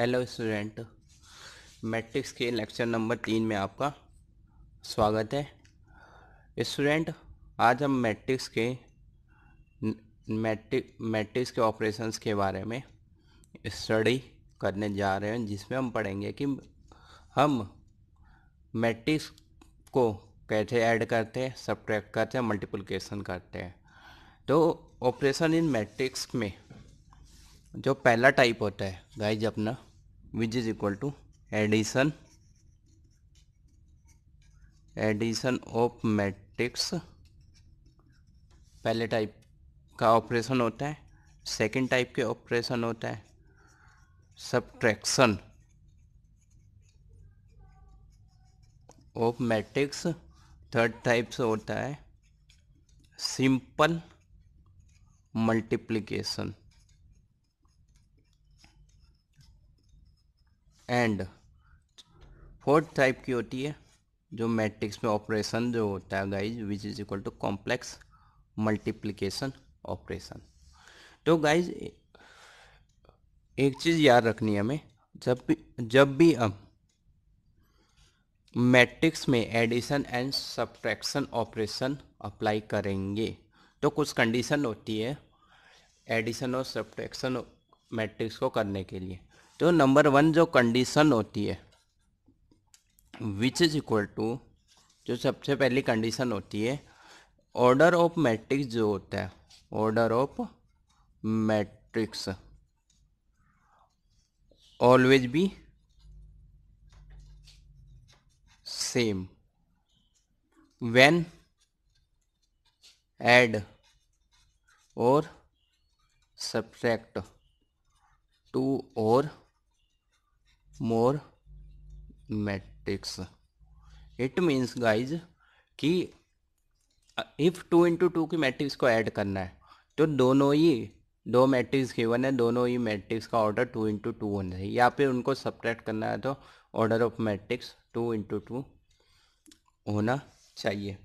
hello student matrix के lecture number तीन में आपका स्वागत है स्टूडेंट आज हम मैट्रिक्स के मैट्रिक मैट्रिक्स के ऑपरेशंस के बारे में स्टडी करने जा रहे हैं जिसमें हम पढ़ेंगे कि हम मैट्रिक्स को कैसे ऐड करते हैं सब्ट्रैक्ट करते हैं मल्टीप्लिकेशन करते हैं तो ऑपरेशन इन मैट्रिक्स में जो पहला टाइप होता है गाइज अपना which is equal to addition addition of matrix पहले टाइप का ऑपरेशन होता है सेकंड टाइप के ऑपरेशन होता है subtraction of matrix third type से होता है simple multiplication and fourth type की होती है जो मैट्रिक्स में ऑपरेशन जो होता है guys which is equal to complex multiplication operation तो गाइज एक चीज़ याद रखनी है हमें जब भी जब भी हम मैट्रिक्स में addition and subtraction operation apply करेंगे तो कुछ कंडीशन होती है एडिशन और सब्ट्रैक्शन मैट्रिक्स को करने के लिए तो नंबर वन जो कंडीशन होती है विच इज इक्वल टू जो सबसे पहली कंडीशन होती है ऑर्डर ऑफ मैट्रिक्स जो होता है order of matrix always be same when add और सब्सट्रैक्ट टू और more matrix it means guys कि इफ़ टू इंटू टू की मैट्रिक्स को ऐड करना है तो दोनों ही दो मैट्रिक्स गिवन है दोनों ही मैट्रिक्स का ऑर्डर टू इंटू टू होना चाहिए या फिर उनको सपरेट करना है तो order of matrix two into two होना चाहिए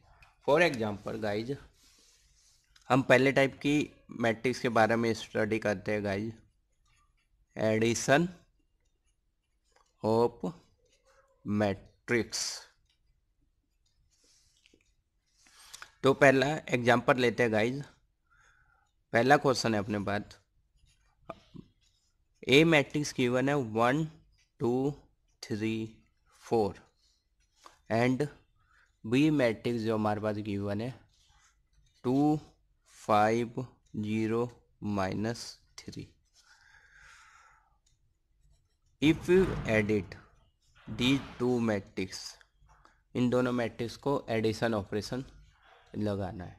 फॉर एग्जाम्पल गाइज हम पहले टाइप की मैट्रिक्स के बारे में स्टडी करते हैं गाइज एडिसन ऑफ मैट्रिक्स तो पहला एग्जाम्पल लेते हैं गाइज पहला क्वेश्चन है अपने पास ए मैट्रिक्स गिवन है one two three four and B matrix जो हमारे पास गिवन है two five zero minus three if you added the two matrix इन दोनों मैट्रिक्स को एडिशन ऑपरेशन लगाना है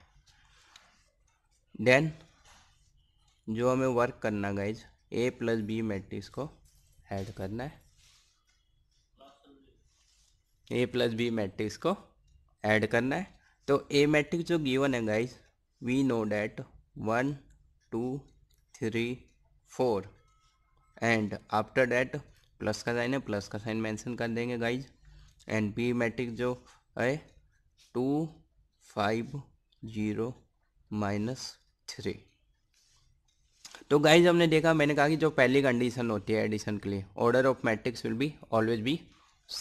देन जो हमें वर्क करना guys A plus B matrix को ऐड करना है ए प्लस बी मैट्रिक्स को ऐड करना है तो ए मैट्रिक्स जो गिवन है guys we know that one two three four and after that plus का साइन है प्लस का साइन मेंशन कर देंगे गाइज एन पी मैट्रिक जो है two five zero minus three तो गाइज हमने देखा मैंने कहा कि जो पहली कंडीशन होती है एडिशन के लिए order of matrix will be always be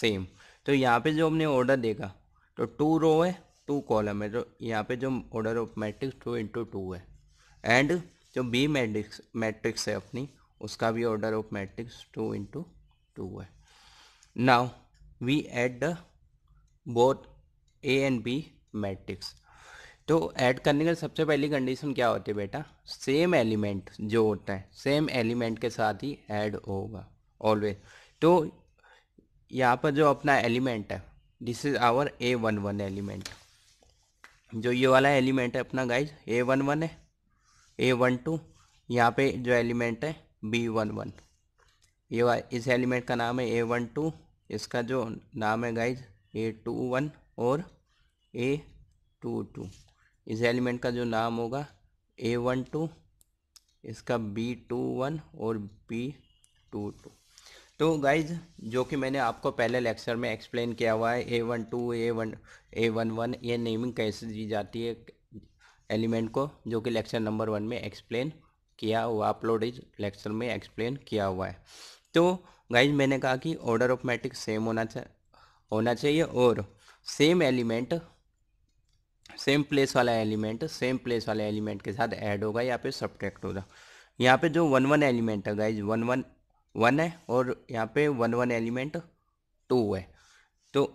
same तो यहाँ पे जो हमने ऑर्डर देखा तो टू रो है टू कॉलम है तो यहाँ पे जो order of matrix two into two है एंड जो बी मैट्रिक्स मैट्रिक्स है अपनी उसका भी order of matrix two into two है now we add both A and B matrix तो ऐड करने का सबसे पहली कंडीशन क्या होती है बेटा सेम एलिमेंट जो होता है सेम एलिमेंट के साथ ही ऐड होगा ऑलवेज तो यहाँ पर जो अपना एलिमेंट है this is our A one one element जो ये वाला एलिमेंट है अपना गाइज ए वन वन है ए वन टू यहाँ पे जो एलिमेंट है बी वन वन ये इस एलिमेंट का नाम है ए वन टू इसका जो नाम है गाइज ए टू वन और ए टू टू इस एलिमेंट का जो नाम होगा ए वन टू इसका बी टू वन और बी टू टू तो गाइज जो कि मैंने आपको पहले लेक्चर में एक्सप्लेन किया हुआ है A one two A one A one one ये नेमिंग कैसे दी जाती है एलिमेंट को जो कि लेक्चर नंबर वन में एक्सप्लेन किया हुआ अपलोड इज लेक्चर में एक्सप्लेन किया हुआ है तो गाइज मैंने कहा कि ऑर्डर ऑफ मैट्रिक्स सेम होना चाहिए होना चाहिए और सेम एलिमेंट सेम प्लेस वाला एलिमेंट सेम प्लेस वाला एलिमेंट के साथ ऐड होगा या पे सब्ट्रैक्ट होगा यहाँ पे जो वन वन एलिमेंट है गाइज वन वन वन है और यहाँ पे वन वन एलिमेंट टू है तो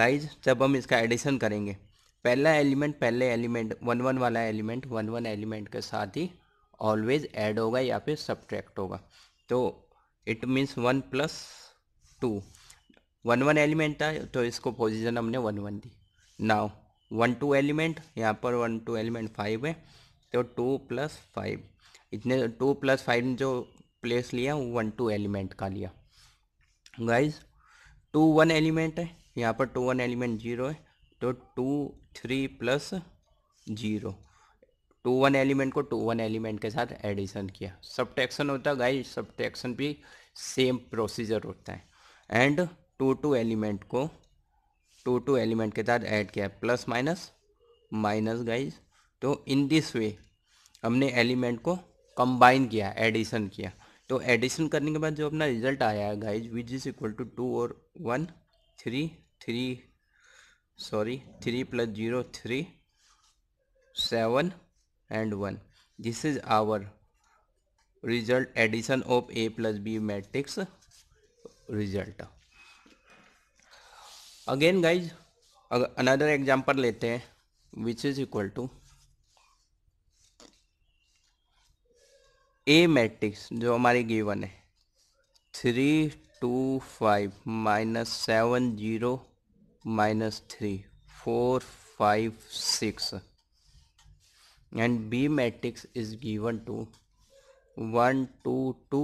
गाइज जब हम इसका एडिशन करेंगे पहला एलिमेंट पहले एलिमेंट वन वन वाला एलिमेंट वन वन एलिमेंट के साथ ही ऑलवेज ऐड होगा या फिर सब्ट्रैक्ट होगा तो it means one plus two one one element था तो इसको पोजीशन हमने वन वन दी नाउ वन टू एलिमेंट यहाँ पर वन टू एलिमेंट फाइव है तो टू प्लस फाइव इतने टू प्लस फाइव जो प्लेस लिया वन टू एलिमेंट का लिया गाइज टू वन एलिमेंट है यहाँ पर टू वन एलिमेंट जीरो है तो two three plus zero two one element को टू वन एलिमेंट के साथ एडिशन किया टैक्सन होता है गाइज सब्ट्रैक्शन भी सेम प्रोसीजर होता है एंड टू टू एलिमेंट को टू टू एलिमेंट के साथ ऐड किया प्लस माइनस माइनस गाइज तो इन दिस वे हमने एलिमेंट को कंबाइन किया एडिशन किया तो एडिशन करने के बाद जो अपना रिजल्ट आया है guys which is equal to two और one three three sorry three plus zero three seven and one this is our result addition of A plus B matrix result again guys अगर another example लेते हैं which is equal to A matrix जो हमारी given है three two five minus seven zero minus three four five six and B matrix is given two one two two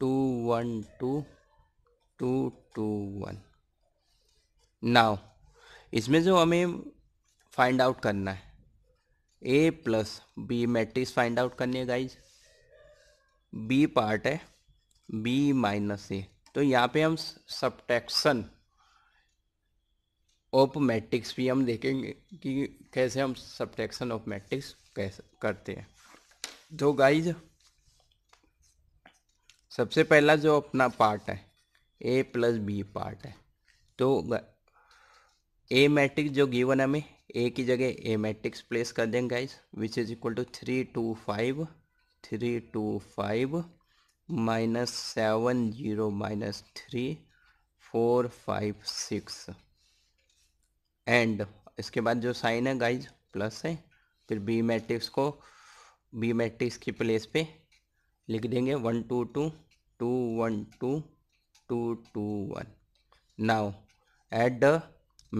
two one two two two one now इसमें जो हमें find out करना है A plus B matrix find out करनी है guys B part है B minus A तो यहाँ पे हम सब्ट्रैक्शन ऑफ मैट्रिक्स भी हम देखेंगे कि कैसे हम सब्टशन ऑफ मैट्रिक्स कैसे करते हैं तो गाइज सबसे पहला जो अपना पार्ट है ए प्लस बी पार्ट है तो ए मैट्रिक्स जो गिवन हमें ए की जगह ए मैट्रिक्स प्लेस कर देंगे guys which is equal to three two five three two five minus seven zero minus three four five six and इसके बाद जो साइन है गाइज प्लस है फिर बी मैट्रिक्स को बी मैट्रिक्स की प्लेस पे लिख देंगे one two two two one two two two one now at the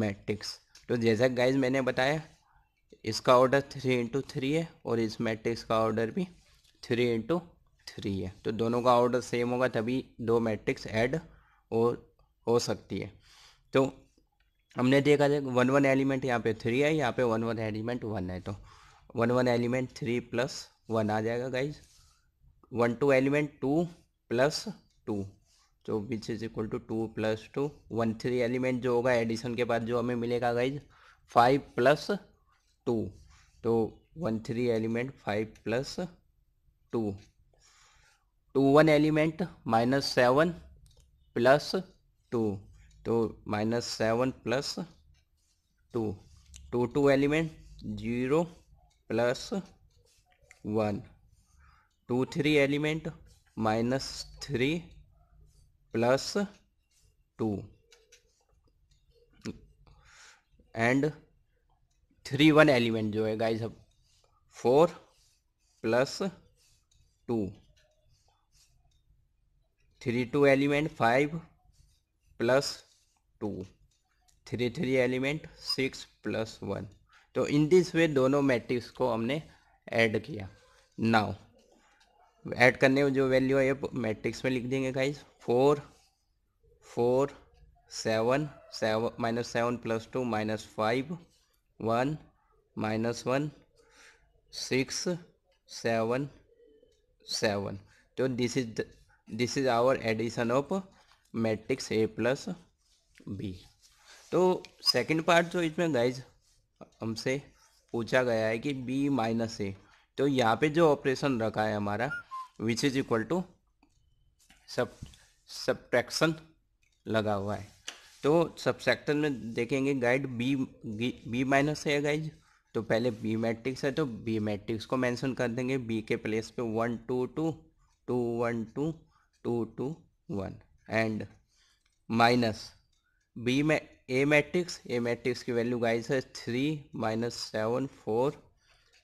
matrix तो जैसा गाइज मैंने बताया इसका ऑर्डर थ्री इंटू थ्री है और इस मैट्रिक्स का ऑर्डर भी थ्री इंटू थ्री है तो दोनों का ऑर्डर सेम होगा तभी दो मैट्रिक्स ऐड हो सकती है तो हमने देखा था वन वन एलिमेंट यहाँ पे थ्री है यहाँ पे वन वन एलिमेंट वन है तो one one element three plus one आ जाएगा guys one two element two plus two तो which is equal to two plus two one three element जो होगा एडिशन के बाद जो हमें मिलेगा गाइज फाइव प्लस टू तो one three element five plus two two one element minus seven plus two तो minus seven plus two two two element zero plus one two three element minus three plus two and three one element जो है guys अब four plus two three two element five plus two three three element six plus one तो in this वे दोनों मैट्रिक्स को हमने add किया now add करने में जो वैल्यू है ये मैट्रिक्स में लिख देंगे guys four four seven seven minus seven plus two minus five one minus one six seven seven तो this is this is our addition of matrix A plus B तो सेकंड पार्ट जो इसमें guys हमसे पूछा गया है कि B minus A तो यहाँ पे जो ऑपरेशन रखा है हमारा which is equal to sub subtraction लगा हुआ है तो सब्सैक्टर में देखेंगे गाइड बी बी माइनस है गाइज तो पहले बी मैट्रिक्स है तो बी मैट्रिक्स को मेंशन कर देंगे बी के प्लेस पे one two two two one two two two one and minus B में ए मैट्रिक्स ए मैट्रिक्स की वैल्यू गाइस है three minus seven four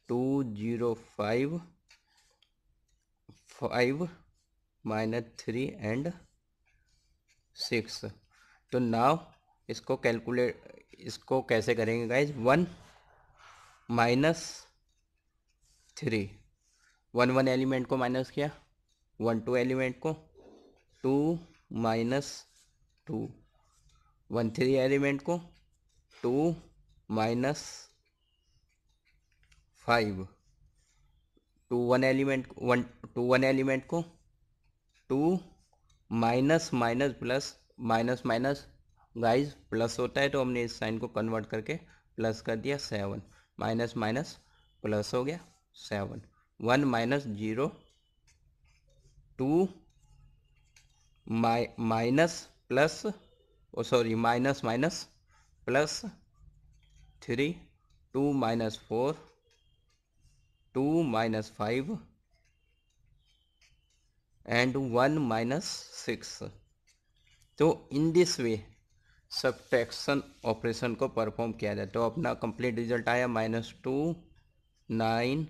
two zero five five minus three and six तो now इसको calculate इसको कैसे करेंगे guys one minus three one one element को minus किया वन टू एलिमेंट को two minus two one three element को two minus five two one element one two one element को two minus minus plus minus minus guys plus होता है तो हमने इस साइन को कन्वर्ट करके प्लस कर दिया सेवन माइनस माइनस प्लस हो गया seven one minus zero two minus plus oh sorry minus minus plus three two minus four two minus five and one minus six तो in this way subtraction operation को perform किया जाए तो अपना complete result आया minus two nine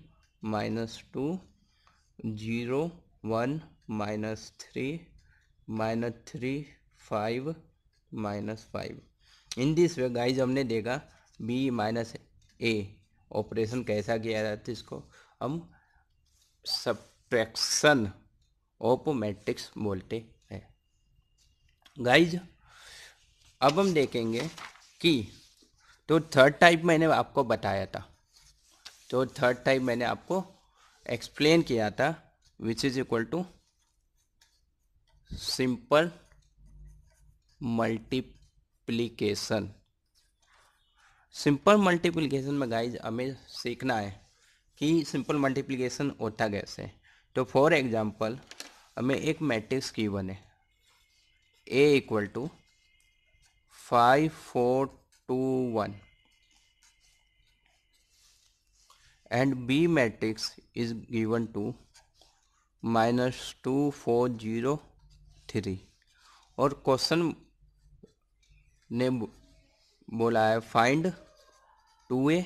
minus two zero one minus three minus three five minus five in this way guys हमने देखा B minus ए operation कैसा किया जाता है इसको हम सब्ट्रैक्शन ऑप मैट्रिक्स बोलते हैं गाइज अब हम देखेंगे कि तो थर्ड टाइप मैंने आपको बताया था तो थर्ड टाइप मैंने आपको एक्सप्लेन किया था which is equal to simple multiplication simple multiplication में गाइज हमें सीखना है कि सिंपल मल्टीप्लीकेशन होता कैसे तो फॉर एग्जांपल हमें एक मैट्रिक्स की बने A equal to five four two one and B matrix is given to minus two four zero three और क्वेश्चन ने बोला है फाइंड टू ए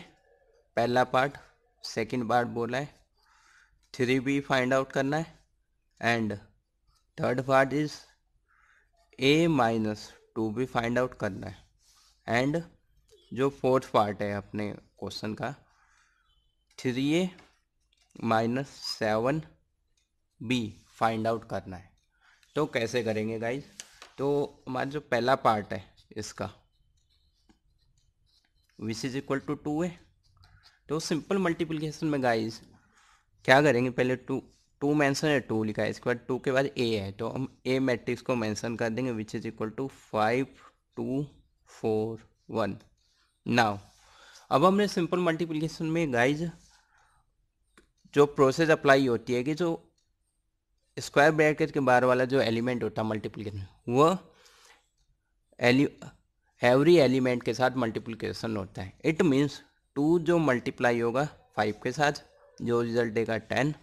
पहला पार्ट सेकंड पार्ट बोला है थ्री बी फाइंड आउट करना है and third part is A minus two B find out करना है एंड जो फोर्थ पार्ट है अपने क्वेश्चन का three A minus seven B find out करना है तो कैसे करेंगे गाइज तो हमारा जो पहला पार्ट है इसका which is equal to two है तो सिंपल मल्टीप्लिकेशन में गाइस क्या करेंगे पहले टू टू मेंशन है टू लिखा है इसके बाद टू के बाद ए है तो हम ए मैट्रिक्स को मेंशन कर देंगे which is equal to five two four one now अब हमने सिंपल मल्टीप्लिकेशन में गाइज जो प्रोसेस अप्लाई होती है कि जो स्क्वायर ब्रैकेट के बाहर वाला जो एलिमेंट होता है मल्टीप्लिकेशन वह एलि एवरी एलिमेंट के साथ मल्टीप्लिकेशन होता है इट मीन्स टू जो मल्टीप्लाई होगा फाइव के साथ जो रिजल्ट देगा टेन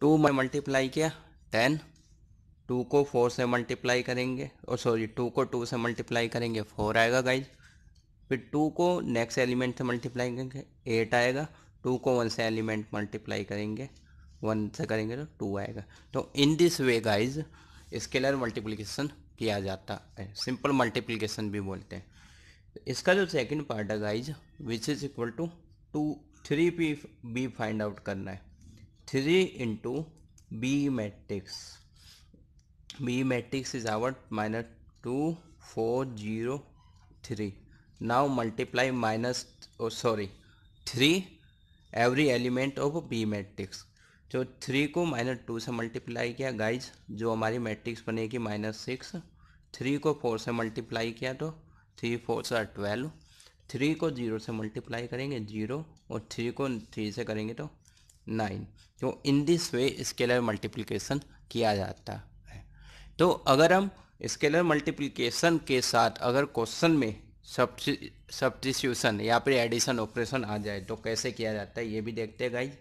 टू में मल्टीप्लाई किया टेन टू को फोर से मल्टीप्लाई करेंगे और सॉरी टू को टू से मल्टीप्लाई करेंगे फोर आएगा गाइज फिर टू को नेक्स्ट एलिमेंट से मल्टीप्लाई करेंगे एट आएगा टू को वन से एलिमेंट मल्टीप्लाई करेंगे वन से करेंगे तो टू आएगा तो in this way guys scalar multiplication किया जाता है सिंपल मल्टीप्लिकेशन भी बोलते हैं इसका जो सेकंड पार्ट है guys which is equal to two three P B find out करना है three into B matrix B matrix is our minus two four zero three now multiply minus sorry three every element of B matrix तो three को minus two से multiply किया guys जो हमारी matrix बनेगी minus six three को four से multiply किया तो थ्री फोर से ट्वेल्व थ्री को जीरो से मल्टीप्लाई करेंगे जीरो और थ्री को थ्री से करेंगे तो नाइन तो in this way scalar multiplication किया जाता है तो अगर हम स्केलर मल्टीप्लिकेशन के साथ अगर क्वेश्चन में सब्टिट्यूशन या फिर एडिशन ऑपरेशन आ जाए तो कैसे किया जाता है ये भी देखते हैं गाइज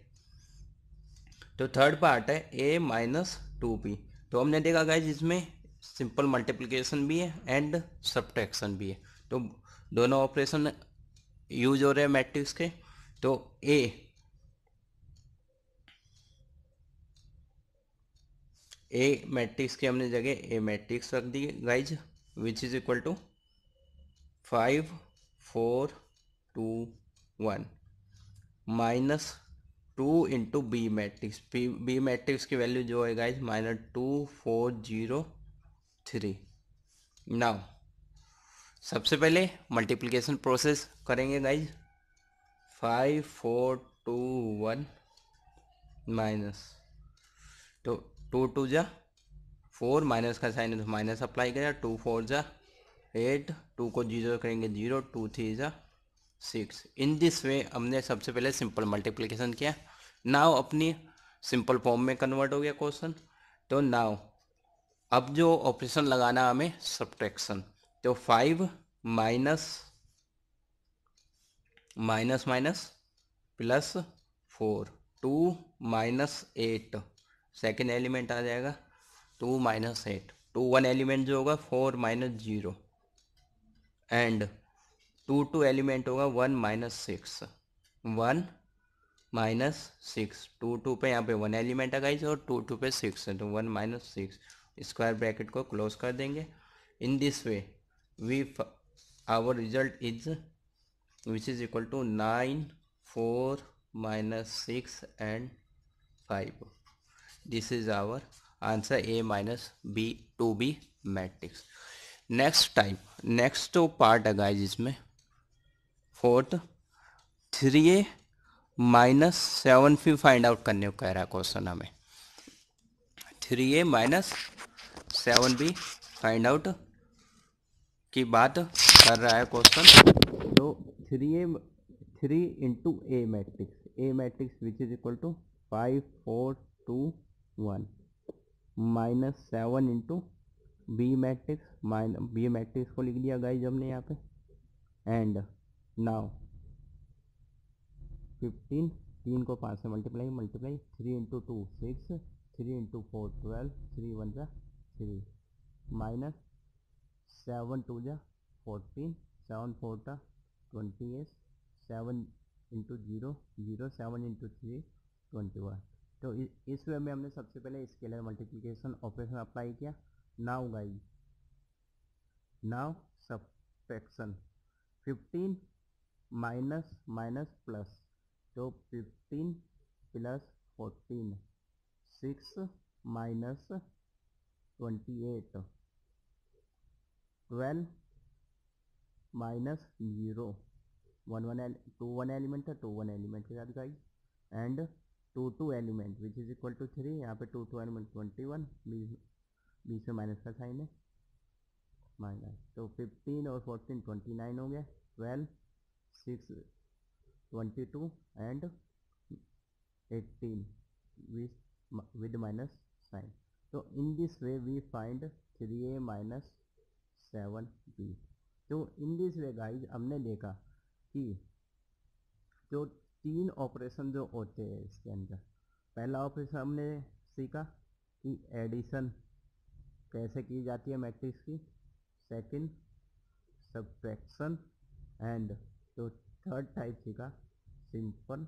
तो थर्ड पार्ट है ए माइनस टू पी तो हमने देखा गाइज इसमें सिंपल मल्टीप्लिकेशन भी है एंड सब्ट्रैक्शन भी है तो दोनों ऑपरेशन यूज हो रहे हैं मैट्रिक्स के तो ए ए मैट्रिक्स की हमने जगह ए मैट्रिक्स रख दी guys which is equal to five four two one minus two into B matrix B matrix की वैल्यू जो है guys minus two four zero three now सबसे पहले मल्टीप्लिकेशन प्रोसेस करेंगे guys five four two one minus तो two two जा four minus का sign है तो माइनस अप्लाई करेगा टू फोर जा एट टू को जीरो करेंगे जीरो टू थ्री जा सिक्स इन दिस वे हमने सबसे पहले सिंपल मल्टीप्लीकेशन किया नाव अपनी सिंपल फॉर्म में कन्वर्ट हो गया क्वेश्चन तो नाव अब जो ऑपरेशन लगाना हमें सब्ट्रैक्शन तो five minus minus minus plus four two minus eight second element आ जाएगा two minus eight two one element जो होगा four minus zero and two two element होगा one minus six one minus six two two पे यहाँ पे one element है guys और टू टू पे सिक्स है तो one minus six square bracket को क्लोज कर देंगे in this way we our result is which is equal to nine four minus six and five this is our answer A minus B two B matrix next type next part है guys इसमें quote three A minus seven B find out करने को कह रहा है question हमें three A minus seven B find out की बात कर रहा है क्वेश्चन तो three A three into A matrix A matrix which is equal to five four two one minus seven into B matrix माइन बी मैट्रिक्स को लिख दिया गाइज हमने यहाँ पे एंड नाउ फिफ्टीन तीन को पाँच से multiply multiply three into two six three into four twelve three one जा थ्री माइनस सेवन टू जा फोर्टीन सेवन फोर का twenty eight seven into zero zero seven into three twenty one तो इस way में हमने सबसे पहले scalar multiplication operation apply किया now guy now subtraction fifteen minus minus plus तो fifteen plus fourteen six minus twenty eight twelve minus zero one one two one element है two one element के साथ guys and two two element which is equal to three यहाँ पे two two element twenty one बीस में minus का sign है minus तो फिफ्टीन और फोर्टीन ट्वेंटी नाइन हो गया twelve six twenty two and eighteen minus sign तो in this way we find three A minus seven B तो इन दिस वे गाइज हमने देखा कि जो तीन ऑपरेशन जो होते हैं इसके अंदर पहला ऑपरेशन हमने सीखा कि एडिशन कैसे की जाती है मैट्रिक्स की सेकंड सब्ट्रैक्शन एंड तो थर्ड टाइप सीखा सिंपल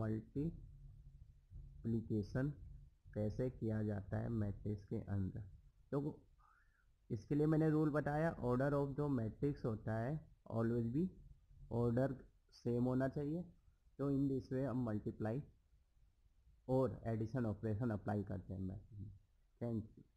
मल्टीप्लिकेशन कैसे किया जाता है मैट्रिक्स के अंदर तो इसके लिए मैंने रूल बताया ऑर्डर ऑफ जो मैट्रिक्स होता है ऑलवेज भी ऑर्डर सेम होना चाहिए तो इन दिस वे हम मल्टीप्लाई और एडिशन ऑपरेशन अप्लाई करते हैं मैट्रिक में थैंक यू